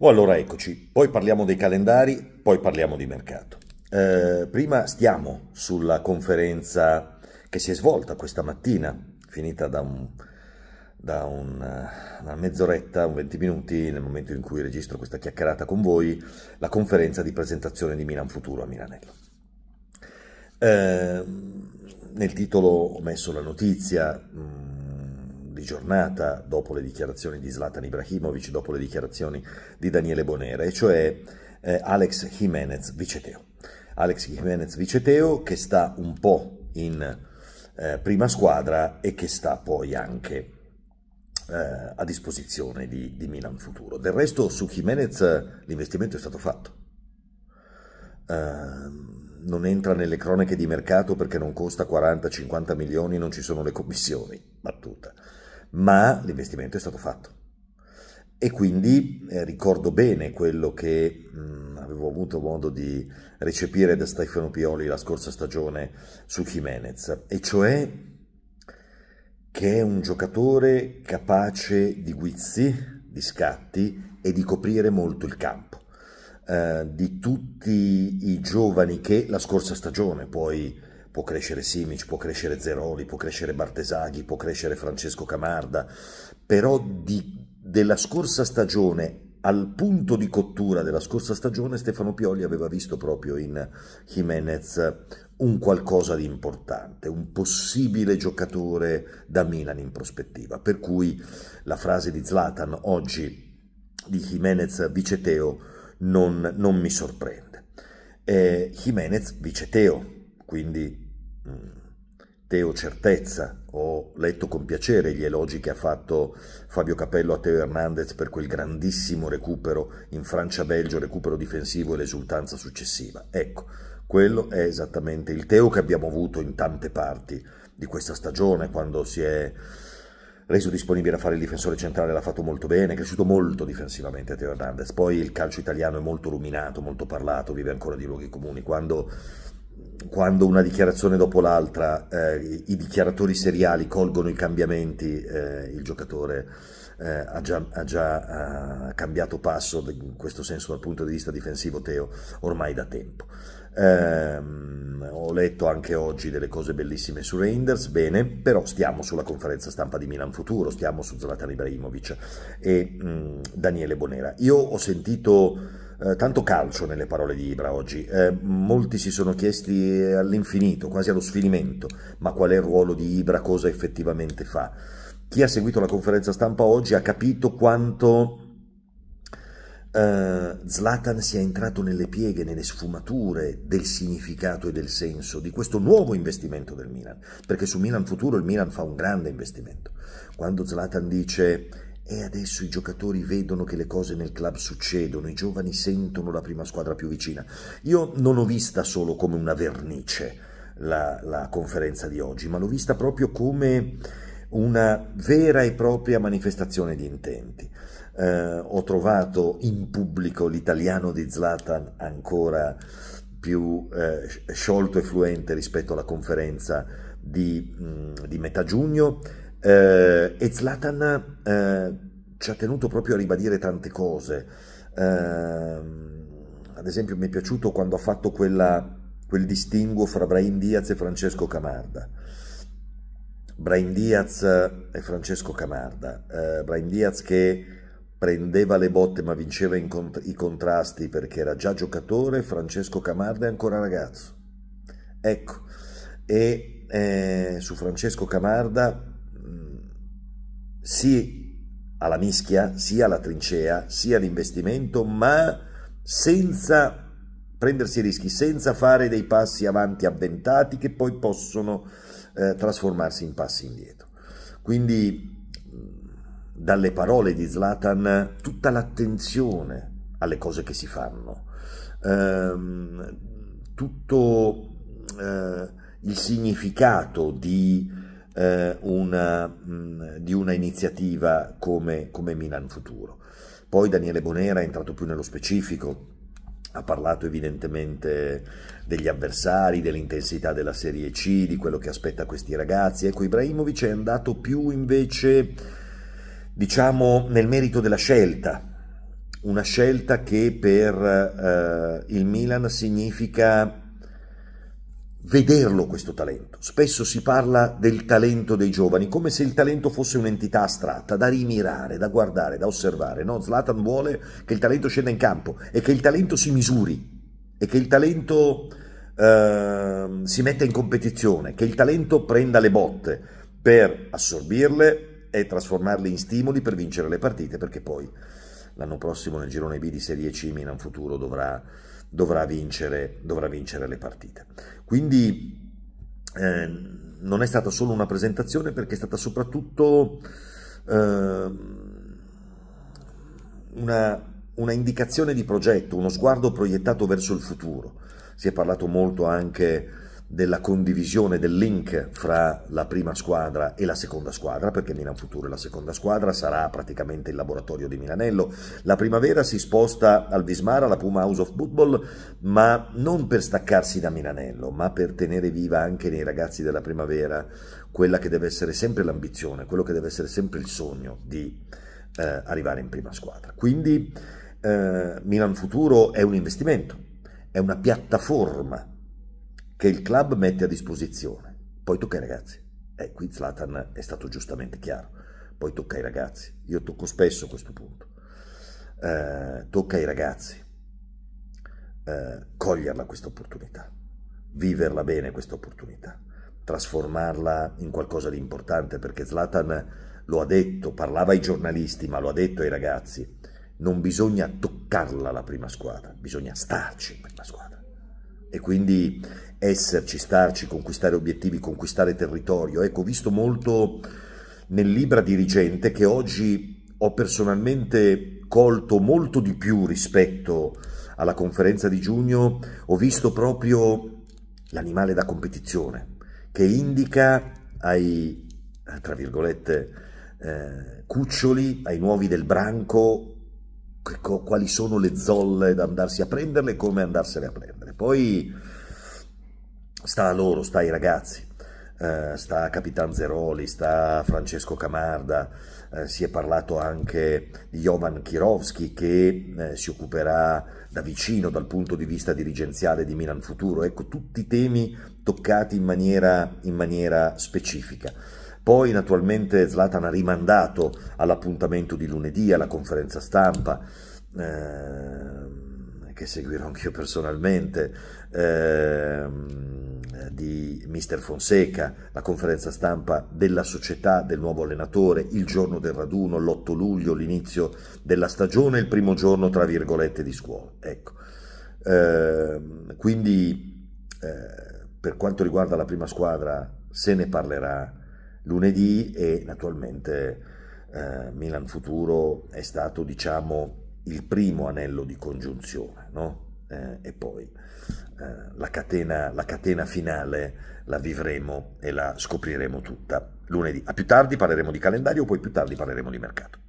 O allora eccoci, poi parliamo dei calendari, poi parliamo di mercato. Eh, prima stiamo sulla conferenza che si è svolta questa mattina, finita da, un, da un, eh, una mezz'oretta, un 20 minuti, nel momento in cui registro questa chiacchierata con voi, la conferenza di presentazione di Milan Futuro a Milanello. Eh, nel titolo ho messo la notizia, mh, mm, di giornata dopo le dichiarazioni di Zlatan Ibrahimovic, dopo le dichiarazioni di Daniele Bonera, e cioè eh, Alex Jimenez Viceteo. Alex Jimenez Viceteo che sta un po' in eh, prima squadra e che sta poi anche eh, a disposizione di, di, Milan Futuro. Del resto su Jimenez l'investimento è stato fatto. Uh, non entra nelle cronache di mercato perché non costa 40-50 milioni, non ci sono le commissioni. Battuta ma l'investimento è stato fatto. E quindi eh, ricordo bene quello che mh, mm, avevo avuto modo di recepire da Stefano Pioli la scorsa stagione su Jimenez, e cioè che è un giocatore capace di guizzi, di scatti e di coprire molto il campo. Eh, di tutti i giovani che la scorsa stagione poi può crescere Simic, può crescere Zeroli, può crescere Bartesaghi, può crescere Francesco Camarda, però di, della scorsa stagione al punto di cottura della scorsa stagione Stefano Pioli aveva visto proprio in Jimenez un qualcosa di importante, un possibile giocatore da Milan in prospettiva. Per cui la frase di Zlatan oggi di Jimenez Viceteo non, non mi sorprende. Eh, Jimenez Viceteo, quindi Teo Certezza, ho letto con piacere gli elogi che ha fatto Fabio Capello a Teo Hernandez per quel grandissimo recupero in Francia-Belgio, recupero difensivo e l'esultanza successiva. Ecco, quello è esattamente il Teo che abbiamo avuto in tante parti di questa stagione, quando si è reso disponibile a fare il difensore centrale, l'ha fatto molto bene, è cresciuto molto difensivamente Teo Hernandez. Poi il calcio italiano è molto ruminato, molto parlato, vive ancora di luoghi comuni. Quando quando una dichiarazione dopo l'altra eh, i dichiaratori seriali colgono i cambiamenti, eh, il giocatore eh, ha già, ha già ha eh, cambiato passo, in questo senso dal punto di vista difensivo Teo, ormai da tempo. Ehm, ho letto anche oggi delle cose bellissime su Reinders, bene, però stiamo sulla conferenza stampa di Milan Futuro, stiamo su Zlatan Ibrahimovic e mh, mm, Daniele Bonera. Io ho sentito eh, tanto calcio nelle parole di Ibra oggi. Eh, molti si sono chiesti eh, all'infinito, quasi allo sfinimento, ma qual è il ruolo di Ibra, cosa effettivamente fa. Chi ha seguito la conferenza stampa oggi ha capito quanto eh, Zlatan sia entrato nelle pieghe, nelle sfumature del significato e del senso di questo nuovo investimento del Milan, perché su Milan Futuro il Milan fa un grande investimento. Quando Zlatan dice e adesso i giocatori vedono che le cose nel club succedono, i giovani sentono la prima squadra più vicina. Io non ho vista solo come una vernice la, la conferenza di oggi, ma l'ho vista proprio come una vera e propria manifestazione di intenti. Eh, ho trovato in pubblico l'italiano di Zlatan ancora più eh, sciolto e fluente rispetto alla conferenza di, mh, mm, di metà giugno eh, e Zlatan eh, ci ha tenuto proprio a ribadire tante cose. Eh, ad esempio mi è piaciuto quando ha fatto quella, quel distinguo fra Brain Diaz e Francesco Camarda. Brain Diaz eh, e Francesco Camarda. Eh, Brahim Diaz che prendeva le botte ma vinceva cont i contrasti perché era già giocatore, Francesco Camarda è ancora ragazzo. Ecco, e eh, su Francesco Camarda sì alla mischia, sia alla trincea, sia all'investimento, ma senza prendersi rischi, senza fare dei passi avanti avventati che poi possono eh, trasformarsi in passi indietro. Quindi dalle parole di Zlatan tutta l'attenzione alle cose che si fanno, ehm, tutto eh, il significato di eh, una, mh, mm, di una iniziativa come, come Milan Futuro. Poi Daniele Bonera è entrato più nello specifico, ha parlato evidentemente degli avversari, dell'intensità della Serie C, di quello che aspetta questi ragazzi. Ecco, Ibrahimovic è andato più invece, diciamo, nel merito della scelta. Una scelta che per eh, il Milan significa vederlo questo talento. Spesso si parla del talento dei giovani, come se il talento fosse un'entità astratta, da rimirare, da guardare, da osservare. No, Zlatan vuole che il talento scenda in campo e che il talento si misuri e che il talento eh, si metta in competizione, che il talento prenda le botte per assorbirle e trasformarle in stimoli per vincere le partite, perché poi l'anno prossimo nel girone B di Serie C Milan Futuro dovrà dovrà vincere, dovrà vincere le partite. Quindi eh, non è stata solo una presentazione perché è stata soprattutto eh, una, una indicazione di progetto, uno sguardo proiettato verso il futuro. Si è parlato molto anche della condivisione del link fra la prima squadra e la seconda squadra, perché Milan Futuro è la seconda squadra sarà praticamente il laboratorio di Milanello. La primavera si sposta al Vismara, alla Puma House of Football, ma non per staccarsi da Milanello, ma per tenere viva anche nei ragazzi della primavera quella che deve essere sempre l'ambizione, quello che deve essere sempre il sogno di eh, arrivare in prima squadra. Quindi eh, Milan Futuro è un investimento, è una piattaforma che il club mette a disposizione. Poi tocca ai ragazzi. E eh, qui Zlatan è stato giustamente chiaro. Poi tocca ai ragazzi. Io tocco spesso questo punto. Eh, tocca ai ragazzi eh, coglierla questa opportunità, viverla bene questa opportunità, trasformarla in qualcosa di importante perché Zlatan lo ha detto, parlava ai giornalisti ma lo ha detto ai ragazzi, non bisogna toccarla la prima squadra, bisogna starci in prima squadra e quindi esserci, starci, conquistare obiettivi, conquistare territorio. Ecco, ho visto molto nel Libra dirigente che oggi ho personalmente colto molto di più rispetto alla conferenza di giugno, ho visto proprio l'animale da competizione che indica ai, tra virgolette, eh, cuccioli, ai nuovi del branco, quali sono le zolle da andarsi a prenderle e come andarsene a prendere. Poi sta a loro, sta ai ragazzi. Uh, sta a Capitan Zeroli, sta a Francesco Camarda, uh, si è parlato anche di Jovan Kirovski che uh, si occuperà da vicino dal punto di vista dirigenziale di Milan Futuro, ecco tutti temi toccati in maniera, in maniera specifica. Poi naturalmente Zlatan ha rimandato all'appuntamento di lunedì, alla conferenza stampa, eh, che seguirò anch'io personalmente, eh, di Mister Fonseca, la conferenza stampa della società del nuovo allenatore, il giorno del raduno, l'8 luglio, l'inizio della stagione, il primo giorno, tra virgolette, di scuola. Ecco. Ehm, eh, quindi per quanto riguarda la prima squadra se ne parlerà lunedì e naturalmente eh, Milan Futuro è stato diciamo il primo anello di congiunzione no? eh, e poi eh, la, catena, la catena finale la vivremo e la scopriremo tutta lunedì. A più tardi parleremo di calendario, poi più tardi parleremo di mercato.